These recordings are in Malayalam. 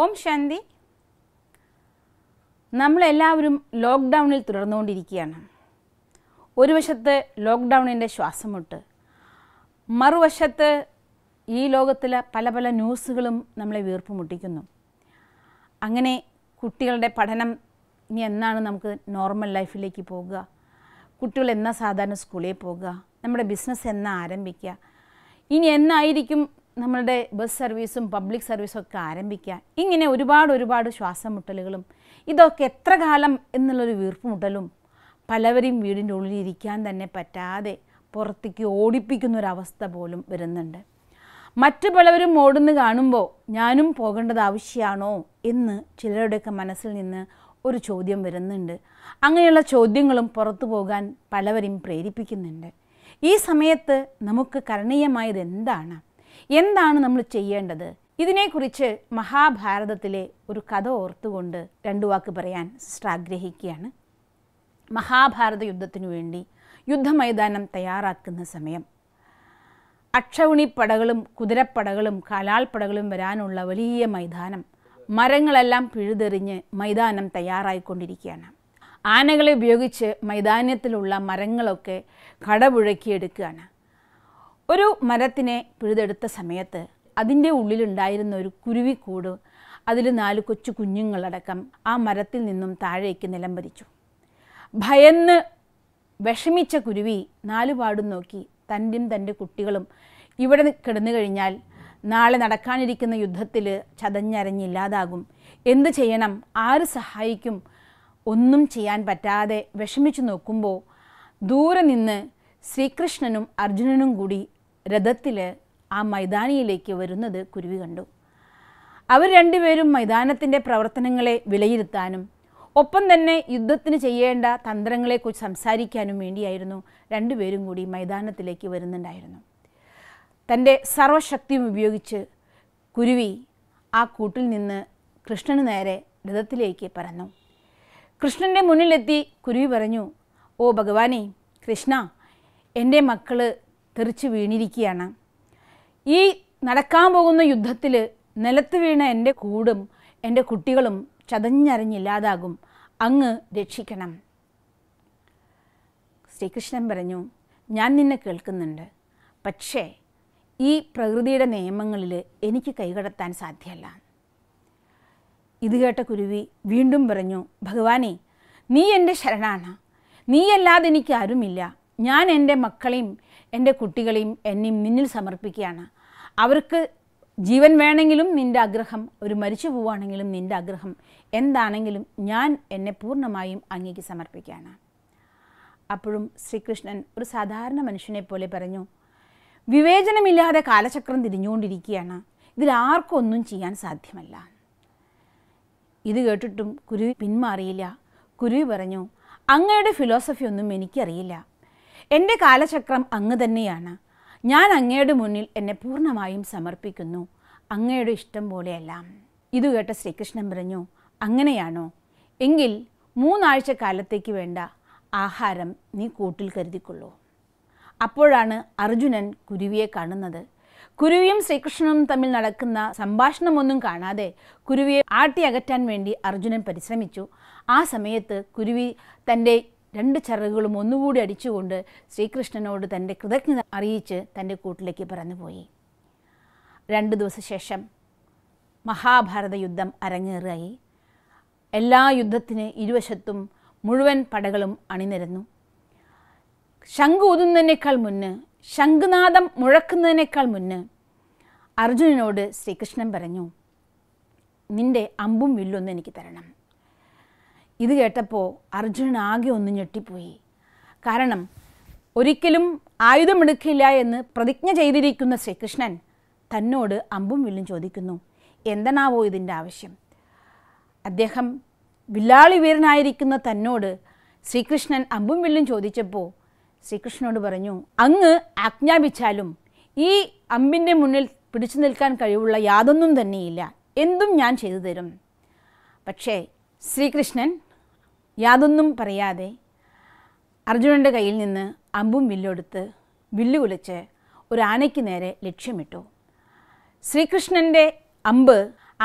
ഓം ശാന്തി നമ്മളെല്ലാവരും ലോക്ക്ഡൗണിൽ തുടർന്നുകൊണ്ടിരിക്കുകയാണ് ഒരു വശത്ത് ലോക്ക്ഡൗണിൻ്റെ ശ്വാസമുട്ട് മറുവശത്ത് ഈ ലോകത്തിലെ പല പല ന്യൂസുകളും നമ്മളെ വീർപ്പ് മുട്ടിക്കുന്നു അങ്ങനെ കുട്ടികളുടെ പഠനം ഇനി എന്നാണ് നമുക്ക് നോർമൽ ലൈഫിലേക്ക് പോകുക കുട്ടികൾ എന്നാ സാധാരണ സ്കൂളിൽ പോകുക നമ്മുടെ ബിസിനസ് എന്നാ ആരംഭിക്കുക ഇനി എന്നായിരിക്കും നമ്മളുടെ ബസ് സർവീസും പബ്ലിക് സർവീസും ഒക്കെ ആരംഭിക്കുക ഇങ്ങനെ ഒരുപാട് ഒരുപാട് ശ്വാസമുട്ടലുകളും ഇതൊക്കെ എത്ര കാലം എന്നുള്ളൊരു വീർപ്പുമുട്ടലും പലവരെയും വീടിൻ്റെ ഇരിക്കാൻ തന്നെ പറ്റാതെ പുറത്തേക്ക് ഓടിപ്പിക്കുന്നൊരവസ്ഥ പോലും വരുന്നുണ്ട് മറ്റു പലവരും ഓടുന്നു കാണുമ്പോൾ ഞാനും പോകേണ്ടത് ആവശ്യമാണോ എന്ന് ചിലരുടെയൊക്കെ മനസ്സിൽ നിന്ന് ഒരു ചോദ്യം വരുന്നുണ്ട് അങ്ങനെയുള്ള ചോദ്യങ്ങളും പുറത്തു പോകാൻ പലവരെയും പ്രേരിപ്പിക്കുന്നുണ്ട് ഈ സമയത്ത് നമുക്ക് കരണീയമായത് എന്താണ് എന്താണ് നമ്മൾ ചെയ്യേണ്ടത് ഇതിനെക്കുറിച്ച് മഹാഭാരതത്തിലെ ഒരു കഥ ഓർത്തുകൊണ്ട് രണ്ടു വാക്ക് പറയാൻ സിസ്റ്റർ ആഗ്രഹിക്കുകയാണ് മഹാഭാരത യുദ്ധത്തിനു വേണ്ടി യുദ്ധമൈതാനം തയ്യാറാക്കുന്ന സമയം അക്ഷൗണിപ്പടകളും കുതിരപ്പടകളും കാലാൾപ്പടകളും വരാനുള്ള വലിയ മൈതാനം മരങ്ങളെല്ലാം പിഴുതെറിഞ്ഞ് മൈതാനം തയ്യാറായിക്കൊണ്ടിരിക്കുകയാണ് ആനകളെ ഉപയോഗിച്ച് മൈതാനത്തിലുള്ള മരങ്ങളൊക്കെ കടപുഴക്കിയെടുക്കുകയാണ് ഒരു മരത്തിനെ പിഴുതെടുത്ത സമയത്ത് അതിൻ്റെ ഉള്ളിലുണ്ടായിരുന്ന ഒരു കുരുവിക്കൂട് അതിൽ നാല് കൊച്ചു കുഞ്ഞുങ്ങളടക്കം ആ മരത്തിൽ നിന്നും താഴേക്ക് നിലംപരിച്ചു ഭയന്ന് വിഷമിച്ച കുരുവി നാലുപാടും നോക്കി തൻ്റെയും തൻ്റെ കുട്ടികളും ഇവിടെ കിടന്നു കഴിഞ്ഞാൽ നാളെ നടക്കാനിരിക്കുന്ന യുദ്ധത്തിൽ ചതഞ്ഞരഞ്ഞില്ലാതാകും എന്ത് ചെയ്യണം ആര് സഹായിക്കും ഒന്നും ചെയ്യാൻ പറ്റാതെ വിഷമിച്ചു നോക്കുമ്പോൾ ദൂരെ നിന്ന് ശ്രീകൃഷ്ണനും അർജുനനും കൂടി രഥത്തിൽ ആ മൈതാനിയിലേക്ക് വരുന്നത് കുരുവി കണ്ടു അവർ രണ്ടുപേരും മൈതാനത്തിൻ്റെ പ്രവർത്തനങ്ങളെ വിലയിരുത്താനും ഒപ്പം തന്നെ യുദ്ധത്തിന് ചെയ്യേണ്ട തന്ത്രങ്ങളെക്കുറിച്ച് സംസാരിക്കാനും വേണ്ടിയായിരുന്നു രണ്ടുപേരും കൂടി മൈതാനത്തിലേക്ക് വരുന്നുണ്ടായിരുന്നു തൻ്റെ സർവശക്തിയും ഉപയോഗിച്ച് കുരുവി ആ കൂട്ടിൽ നിന്ന് കൃഷ്ണന് നേരെ രഥത്തിലേക്ക് പറന്നു കൃഷ്ണൻ്റെ മുന്നിലെത്തി കുരുവി പറഞ്ഞു ഓ ഭഗവാനെ കൃഷ്ണ എൻ്റെ മക്കൾ തെറിച്ച് വീണിരിക്കുകയാണ് ഈ നടക്കാൻ പോകുന്ന യുദ്ധത്തിൽ നിലത്ത് വീണ എൻ്റെ കൂടും എൻ്റെ കുട്ടികളും ചതഞ്ഞറിഞ്ഞില്ലാതാകും അങ്ങ് രക്ഷിക്കണം ശ്രീകൃഷ്ണൻ പറഞ്ഞു ഞാൻ നിന്നെ കേൾക്കുന്നുണ്ട് പക്ഷേ ഈ പ്രകൃതിയുടെ നിയമങ്ങളിൽ എനിക്ക് കൈകടത്താൻ സാധ്യമല്ല ഇത് കേട്ട കുരുവി വീണ്ടും പറഞ്ഞു ഭഗവാനെ നീ എൻ്റെ ശരണാണ് നീയല്ലാതെ എനിക്ക് ആരുമില്ല ഞാൻ എൻ്റെ മക്കളെയും എൻ്റെ കുട്ടികളെയും എന്നെയും നിന്നിൽ സമർപ്പിക്കുകയാണ് അവർക്ക് ജീവൻ വേണമെങ്കിലും നിൻ്റെ ആഗ്രഹം ഒരു മരിച്ചു പോവുകയാണെങ്കിലും നിൻ്റെ ആഗ്രഹം എന്താണെങ്കിലും ഞാൻ എന്നെ പൂർണ്ണമായും അങ്ങേക്ക് സമർപ്പിക്കുകയാണ് അപ്പോഴും ശ്രീകൃഷ്ണൻ ഒരു സാധാരണ മനുഷ്യനെ പോലെ പറഞ്ഞു വിവേചനമില്ലാതെ കാലചക്രം തിരിഞ്ഞുകൊണ്ടിരിക്കുകയാണ് ഇതിലാർക്കും ഒന്നും ചെയ്യാൻ സാധ്യമല്ല ഇത് കേട്ടിട്ടും കുരുവി പിന്മാറിയില്ല കുരുവി പറഞ്ഞു അങ്ങയുടെ ഫിലോസഫി ഒന്നും എനിക്കറിയില്ല എൻ്റെ കാലചക്രം അങ്ങ് തന്നെയാണ് ഞാൻ അങ്ങയുടെ മുന്നിൽ എന്നെ പൂർണ്ണമായും സമർപ്പിക്കുന്നു അങ്ങയുടെ ഇഷ്ടം പോലെയെല്ലാം ഇത് കേട്ട ശ്രീകൃഷ്ണൻ പറഞ്ഞു അങ്ങനെയാണോ എങ്കിൽ മൂന്നാഴ്ച കാലത്തേക്ക് വേണ്ട ആഹാരം നീ കൂട്ടിൽ കരുതിക്കൊള്ളൂ അപ്പോഴാണ് അർജുനൻ കുരുവിയെ കാണുന്നത് കുരുവിയും ശ്രീകൃഷ്ണനും തമ്മിൽ നടക്കുന്ന സംഭാഷണമൊന്നും കാണാതെ കുരുവിയെ ആട്ടി അകറ്റാൻ വേണ്ടി അർജുനൻ പരിശ്രമിച്ചു ആ സമയത്ത് കുരുവി തൻ്റെ രണ്ട് ചിറകുകളും ഒന്നുകൂടി അടിച്ചുകൊണ്ട് ശ്രീകൃഷ്ണനോട് തൻ്റെ കൃതജ്ഞത അറിയിച്ച് തൻ്റെ കൂട്ടിലേക്ക് പോയി രണ്ട് ദിവസം ശേഷം മഹാഭാരത യുദ്ധം അരങ്ങേറായി എല്ലാ യുദ്ധത്തിന് ഇരുവശത്തും മുഴുവൻ പടകളും അണിനിരന്നു ശംഖ് ഊതുന്നതിനേക്കാൾ മുന്ന് ശംഖുനാഥം മുഴക്കുന്നതിനേക്കാൾ മുന്ന് അർജുനനോട് ശ്രീകൃഷ്ണൻ പറഞ്ഞു നിന്റെ അമ്പും വില്ലൊന്നും എനിക്ക് തരണം ഇത് കേട്ടപ്പോൾ അർജുനൻ ആകെ ഒന്ന് ഞെട്ടിപ്പോയി കാരണം ഒരിക്കലും ആയുധമെടുക്കില്ല എന്ന് പ്രതിജ്ഞ ചെയ്തിരിക്കുന്ന ശ്രീകൃഷ്ണൻ തന്നോട് അമ്പും വില്ലും ചോദിക്കുന്നു എന്തെന്നാവോ ഇതിൻ്റെ ആവശ്യം അദ്ദേഹം വില്ലാളി വീരനായിരിക്കുന്ന തന്നോട് ശ്രീകൃഷ്ണൻ അമ്പും വില്ലും ചോദിച്ചപ്പോൾ ശ്രീകൃഷ്ണനോട് പറഞ്ഞു അങ്ങ് ആജ്ഞാപിച്ചാലും ഈ അമ്പിൻ്റെ മുന്നിൽ പിടിച്ചു നിൽക്കാൻ കഴിവുള്ള യാതൊന്നും തന്നെയില്ല എന്തും ഞാൻ ചെയ്തു തരും പക്ഷേ ശ്രീകൃഷ്ണൻ യാതൊന്നും പറയാതെ അർജുനൻ്റെ കയ്യിൽ നിന്ന് അമ്പും വില്ലെടുത്ത് വില്ലുകുലച്ച് ഒരു ആനയ്ക്ക് നേരെ ലക്ഷ്യമിട്ടു ശ്രീകൃഷ്ണൻ്റെ അമ്പ്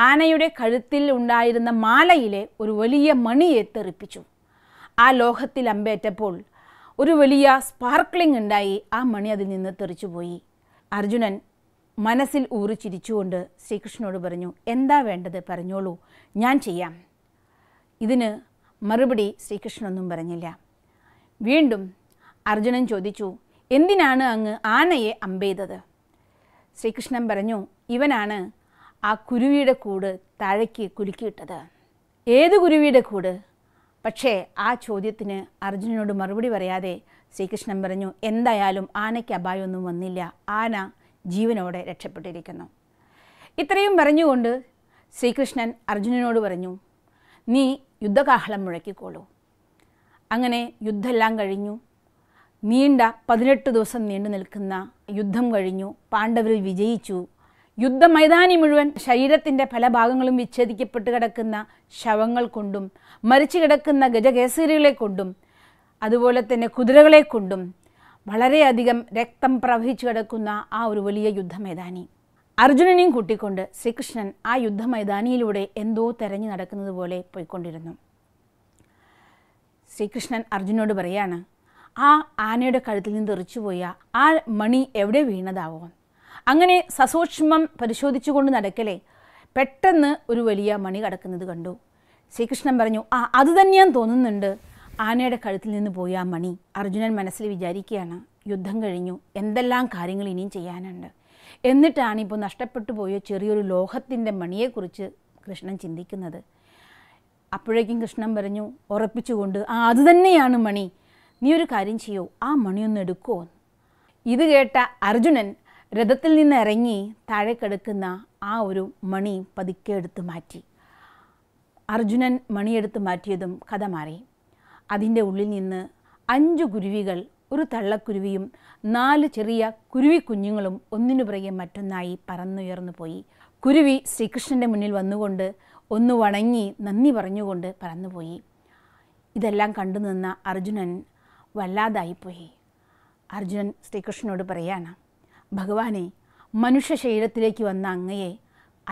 ആനയുടെ കഴുത്തിൽ ഉണ്ടായിരുന്ന മാലയിലെ ഒരു വലിയ മണിയെ തെറിപ്പിച്ചു ആ ലോഹത്തിൽ അമ്പേറ്റപ്പോൾ ഒരു വലിയ സ്പാർക്ലിംഗ് ഉണ്ടായി ആ മണി അതിൽ നിന്ന് തെറിച്ചുപോയി അർജുനൻ മനസ്സിൽ ഊറിച്ചിരിച്ചുകൊണ്ട് ശ്രീകൃഷ്ണനോട് പറഞ്ഞു എന്താ വേണ്ടത് പറഞ്ഞോളൂ ഞാൻ ചെയ്യാം ഇതിന് മറുപടി ശ്രീകൃഷ്ണനൊന്നും പറഞ്ഞില്ല വീണ്ടും അർജുനൻ ചോദിച്ചു എന്തിനാണ് അങ്ങ് ആനയെ അമ്പെയ്തത് ശ്രീകൃഷ്ണൻ പറഞ്ഞു ഇവനാണ് ആ കുരുവിയുടെ കൂട് താഴേക്ക് കുലുക്കിയിട്ടത് ഏത് കുരുവിയുടെ കൂട് പക്ഷേ ആ ചോദ്യത്തിന് അർജുനനോട് മറുപടി പറയാതെ ശ്രീകൃഷ്ണൻ പറഞ്ഞു എന്തായാലും ആനയ്ക്ക് അപായമൊന്നും വന്നില്ല ആന ജീവനോടെ രക്ഷപ്പെട്ടിരിക്കുന്നു ഇത്രയും പറഞ്ഞുകൊണ്ട് ശ്രീകൃഷ്ണൻ അർജുനനോട് പറഞ്ഞു നീ യുദ്ധകാഹളം മുഴക്കിക്കോളൂ അങ്ങനെ യുദ്ധമെല്ലാം കഴിഞ്ഞു നീണ്ട പതിനെട്ട് ദിവസം നീണ്ടു നിൽക്കുന്ന യുദ്ധം കഴിഞ്ഞു പാണ്ഡവരിൽ വിജയിച്ചു യുദ്ധമൈതാനി മുഴുവൻ ശരീരത്തിൻ്റെ പല ഭാഗങ്ങളും വിച്ഛേദിക്കപ്പെട്ട് കിടക്കുന്ന ശവങ്ങൾ കൊണ്ടും മരിച്ചു കിടക്കുന്ന ഗജകേസരികളെ കൊണ്ടും അതുപോലെ തന്നെ കുതിരകളെ കൊണ്ടും വളരെയധികം രക്തം പ്രവഹിച്ചു കിടക്കുന്ന ആ ഒരു വലിയ യുദ്ധമൈതാനി അർജുനനെയും കൂട്ടിക്കൊണ്ട് ശ്രീകൃഷ്ണൻ ആ യുദ്ധമൈതാനിയിലൂടെ എന്തോ തെരഞ്ഞു നടക്കുന്നത് പോലെ പോയിക്കൊണ്ടിരുന്നു ശ്രീകൃഷ്ണൻ അർജുനോട് പറയാണ് ആ ആനയുടെ കഴുത്തിൽ നിന്ന് തെറിച്ചുപോയ ആ മണി എവിടെ വീണതാവോ അങ്ങനെ സസൂക്ഷ്മം പരിശോധിച്ചുകൊണ്ട് നടക്കലേ പെട്ടെന്ന് ഒരു വലിയ മണി കടക്കുന്നത് കണ്ടു ശ്രീകൃഷ്ണൻ പറഞ്ഞു ആ അത് തന്നെയാൻ തോന്നുന്നുണ്ട് ആനയുടെ കഴുത്തിൽ നിന്ന് പോയ ആ മണി അർജുനൻ മനസ്സിൽ വിചാരിക്കുകയാണ് യുദ്ധം കഴിഞ്ഞു എന്തെല്ലാം കാര്യങ്ങൾ ഇനിയും ചെയ്യാനുണ്ട് എന്നിട്ടാണ് ഇപ്പോൾ നഷ്ടപ്പെട്ടു പോയ ചെറിയൊരു ലോഹത്തിൻ്റെ മണിയെക്കുറിച്ച് കൃഷ്ണൻ ചിന്തിക്കുന്നത് അപ്പോഴേക്കും കൃഷ്ണൻ പറഞ്ഞു ഉറപ്പിച്ചുകൊണ്ട് ആ അത് തന്നെയാണ് മണി നീ ഒരു കാര്യം ചെയ്യോ ആ മണിയൊന്ന് എടുക്കുമോ ഇത് കേട്ട അർജുനൻ രഥത്തിൽ നിന്ന് ഇറങ്ങി താഴെ കിടക്കുന്ന ആ ഒരു മണി പതുക്കെ എടുത്ത് മാറ്റി അർജുനൻ മണിയെടുത്ത് മാറ്റിയതും കഥ മാറി അതിൻ്റെ ഉള്ളിൽ നിന്ന് അഞ്ച് കുരുവികൾ ഒരു തള്ളക്കുരുവിയും നാല് ചെറിയ കുരുവിക്കുഞ്ഞുങ്ങളും ഒന്നിനു പുറകെ മറ്റൊന്നായി പറന്നുയർന്നു പോയി കുരുവി ശ്രീകൃഷ്ണൻ്റെ മുന്നിൽ വന്നുകൊണ്ട് ഒന്ന് വണങ്ങി നന്ദി പറഞ്ഞുകൊണ്ട് പറന്നുപോയി ഇതെല്ലാം കണ്ടു നിന്ന അർജുനൻ വല്ലാതായിപ്പോയി അർജുനൻ ശ്രീകൃഷ്ണനോട് പറയാണ് ഭഗവാനെ മനുഷ്യ ശരീരത്തിലേക്ക് വന്ന അങ്ങയെ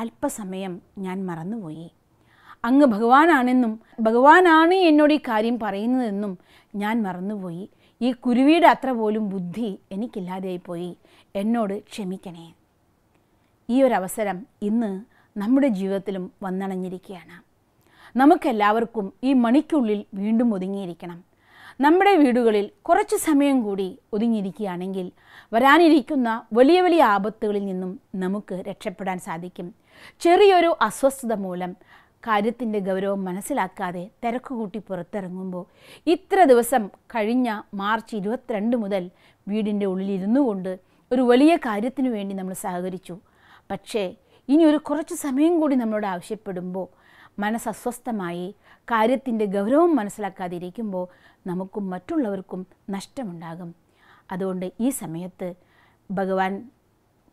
അല്പസമയം ഞാൻ മറന്നുപോയി അങ്ങ് ഭഗവാനാണെന്നും ഭഗവാനാണ് എന്നോട് ഈ കാര്യം പറയുന്നതെന്നും ഞാൻ മറന്നുപോയി ഈ കുരുവിയുടെ അത്ര പോലും ബുദ്ധി എനിക്കില്ലാതെയായിപ്പോയി എന്നോട് ക്ഷമിക്കണേ ഈ ഒരു അവസരം ഇന്ന് നമ്മുടെ ജീവിതത്തിലും വന്നണഞ്ഞിരിക്കുകയാണ് നമുക്കെല്ലാവർക്കും ഈ മണിക്കുള്ളിൽ വീണ്ടും ഒതുങ്ങിയിരിക്കണം നമ്മുടെ വീടുകളിൽ കുറച്ച് സമയം കൂടി ഒതുങ്ങിയിരിക്കുകയാണെങ്കിൽ വരാനിരിക്കുന്ന വലിയ വലിയ ആപത്തുകളിൽ നിന്നും നമുക്ക് രക്ഷപ്പെടാൻ സാധിക്കും ചെറിയൊരു അസ്വസ്ഥത മൂലം കാര്യത്തിൻ്റെ ഗൗരവം മനസ്സിലാക്കാതെ തിരക്കുകൂട്ടി പുറത്തിറങ്ങുമ്പോൾ ഇത്ര ദിവസം കഴിഞ്ഞ മാർച്ച് ഇരുപത്തിരണ്ട് മുതൽ വീടിൻ്റെ ഉള്ളിലിരുന്നു കൊണ്ട് ഒരു വലിയ കാര്യത്തിനു വേണ്ടി നമ്മൾ സഹകരിച്ചു പക്ഷേ ഇനി ഒരു കുറച്ച് സമയം കൂടി നമ്മളോട് ആവശ്യപ്പെടുമ്പോൾ മനസ്സസ്വസ്ഥമായി കാര്യത്തിൻ്റെ ഗൗരവം മനസ്സിലാക്കാതിരിക്കുമ്പോൾ നമുക്കും മറ്റുള്ളവർക്കും നഷ്ടമുണ്ടാകും അതുകൊണ്ട് ഈ സമയത്ത് ഭഗവാൻ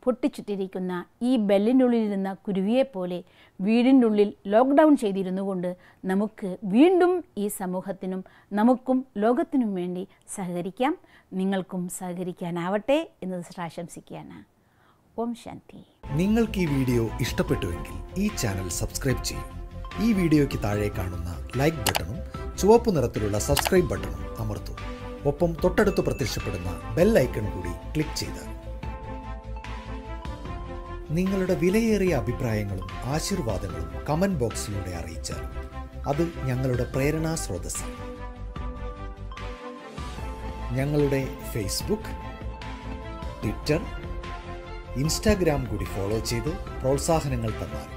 പൊട്ടിച്ചുറ്റിരിക്കുന്ന ഈ ബെല്ലിനുള്ളിൽ ഉള്ളിലിരുന്ന കുരുവിയെപ്പോലെ വീടിനുള്ളിൽ ലോക്ക്ഡൗൺ ചെയ്തിരുന്നു കൊണ്ട് നമുക്ക് വീണ്ടും ഈ സമൂഹത്തിനും നമുക്കും ലോകത്തിനും വേണ്ടി സഹകരിക്കാം നിങ്ങൾക്കും സഹകരിക്കാനാവട്ടെ എന്ന് ആശംസിക്കുകയാണ് ഓം ശാന്തി നിങ്ങൾക്ക് ഈ വീഡിയോ ഇഷ്ടപ്പെട്ടുവെങ്കിൽ ഈ ചാനൽ സബ്സ്ക്രൈബ് ചെയ്യും ഈ വീഡിയോയ്ക്ക് താഴെ കാണുന്ന ലൈക്ക് ബട്ടണും ചുവപ്പ് നിറത്തിലുള്ള സബ്സ്ക്രൈബ് ബട്ടണും അമർത്തും ഒപ്പം തൊട്ടടുത്ത് പ്രത്യക്ഷപ്പെടുന്ന ബെൽ ഐക്കൺ കൂടി ക്ലിക്ക് ചെയ്താൽ നിങ്ങളുടെ വിലയേറിയ അഭിപ്രായങ്ങളും ആശീർവാദങ്ങളും കമൻറ്റ് ബോക്സിലൂടെ അറിയിച്ചാൽ അത് ഞങ്ങളുടെ പ്രേരണാ സ്രോതസ്സാണ് ഞങ്ങളുടെ ഫേസ്ബുക്ക് ട്വിറ്റർ ഇൻസ്റ്റാഗ്രാം കൂടി ഫോളോ ചെയ്ത് പ്രോത്സാഹനങ്ങൾ തന്നാൽ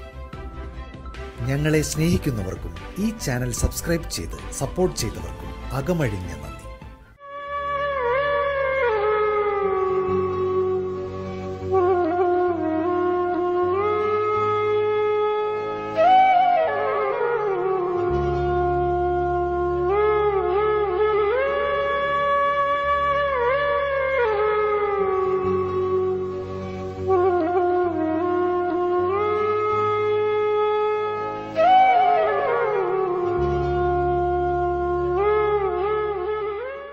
ഞങ്ങളെ സ്നേഹിക്കുന്നവർക്കും ഈ ചാനൽ സബ്സ്ക്രൈബ് ചെയ്ത് സപ്പോർട്ട് ചെയ്തവർക്കും അകമഴിഞ്ഞ നന്ദി